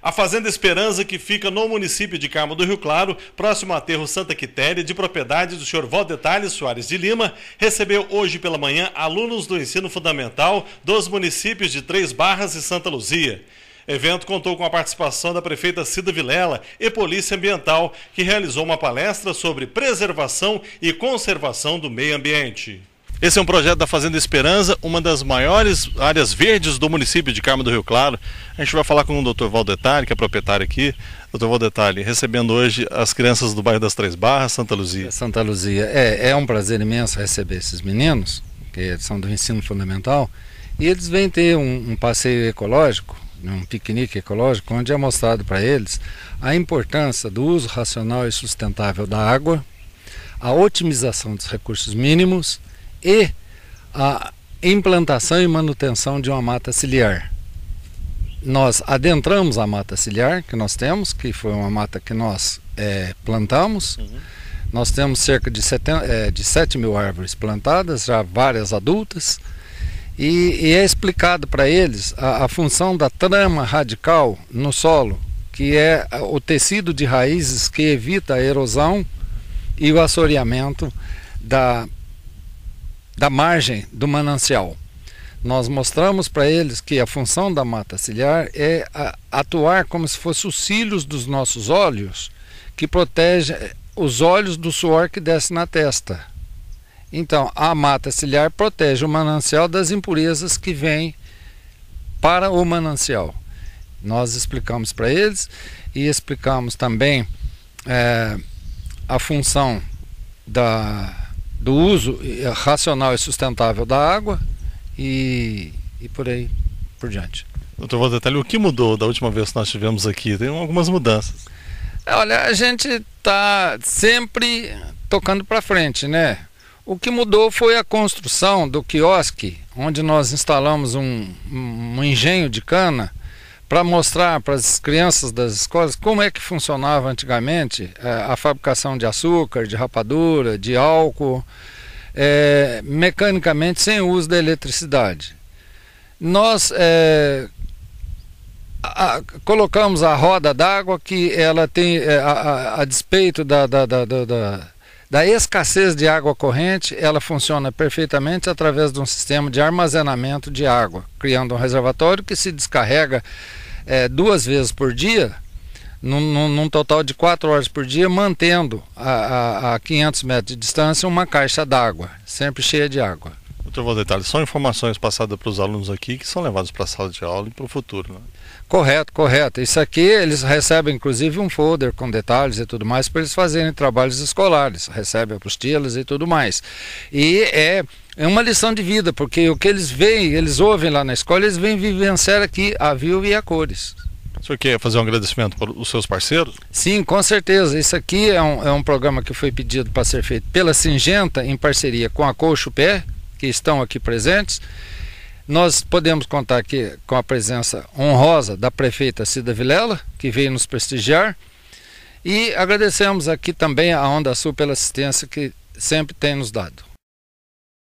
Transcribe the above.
A Fazenda Esperança, que fica no município de Carmo do Rio Claro, próximo ao aterro Santa Quitéria, de propriedade do senhor Valdetalhes Soares de Lima, recebeu hoje pela manhã alunos do ensino fundamental dos municípios de Três Barras e Santa Luzia. O evento contou com a participação da prefeita Cida Vilela e Polícia Ambiental, que realizou uma palestra sobre preservação e conservação do meio ambiente. Esse é um projeto da Fazenda Esperança, uma das maiores áreas verdes do município de Carmo do Rio Claro. A gente vai falar com o Dr. Valdetari, que é proprietário aqui. Dr. Valdetari, recebendo hoje as crianças do bairro das Três Barras, Santa Luzia. Santa Luzia. É, é um prazer imenso receber esses meninos, que são do ensino fundamental, e eles vêm ter um, um passeio ecológico né, um piquenique ecológico, onde é mostrado para eles a importância do uso racional e sustentável da água, a otimização dos recursos mínimos e a implantação e manutenção de uma mata ciliar. Nós adentramos a mata ciliar que nós temos, que foi uma mata que nós é, plantamos. Uhum. Nós temos cerca de, seten, é, de 7 mil árvores plantadas, já várias adultas. E, e é explicado para eles a, a função da trama radical no solo, que é o tecido de raízes que evita a erosão e o assoreamento da da margem do manancial. Nós mostramos para eles que a função da mata ciliar é atuar como se fossem os cílios dos nossos olhos, que protegem eh, os olhos do suor que desce na testa. Então, a mata ciliar protege o manancial das impurezas que vêm para o manancial. Nós explicamos para eles e explicamos também é, a função da do uso eh, racional e sustentável da água e, e por aí por diante. Doutor Valdetalho, o que mudou da última vez que nós tivemos aqui? Tem algumas mudanças. É, olha, a gente está sempre tocando para frente, né? O que mudou foi a construção do quiosque, onde nós instalamos um, um engenho de cana para mostrar para as crianças das escolas como é que funcionava antigamente eh, a fabricação de açúcar, de rapadura, de álcool, é, mecanicamente sem o uso da eletricidade. Nós é, a, colocamos a roda d'água que ela tem, é, a, a, a, despeito da, da, da, da da escassez de água corrente, ela funciona perfeitamente através de um sistema de armazenamento de água, criando um reservatório que se descarrega é, duas vezes por dia, num, num, num, total de quatro horas por dia, mantendo a, a, a 500 metros de distância uma caixa d'água, sempre cheia de água. Doutor Valdetalho, são informações passadas para os alunos aqui que são levados para a sala de aula e para o futuro, né? Correto, correto. Isso aqui eles recebem inclusive um folder com detalhes e tudo mais para eles fazerem trabalhos escolares, recebem apostilas e tudo mais. E é é uma lição de vida, porque o que eles veem, eles ouvem lá na escola, eles vêm vivenciar aqui a vivo e a cores. O senhor quer fazer um agradecimento para os seus parceiros? Sim, com certeza. Isso aqui é um, é um programa que foi pedido para ser feito pela Singenta, em parceria com a Pé que estão aqui presentes. Nós podemos contar aqui com a presença honrosa da prefeita Cida Vilela, que veio nos prestigiar. E agradecemos aqui também a Onda Sul pela assistência que sempre tem nos dado.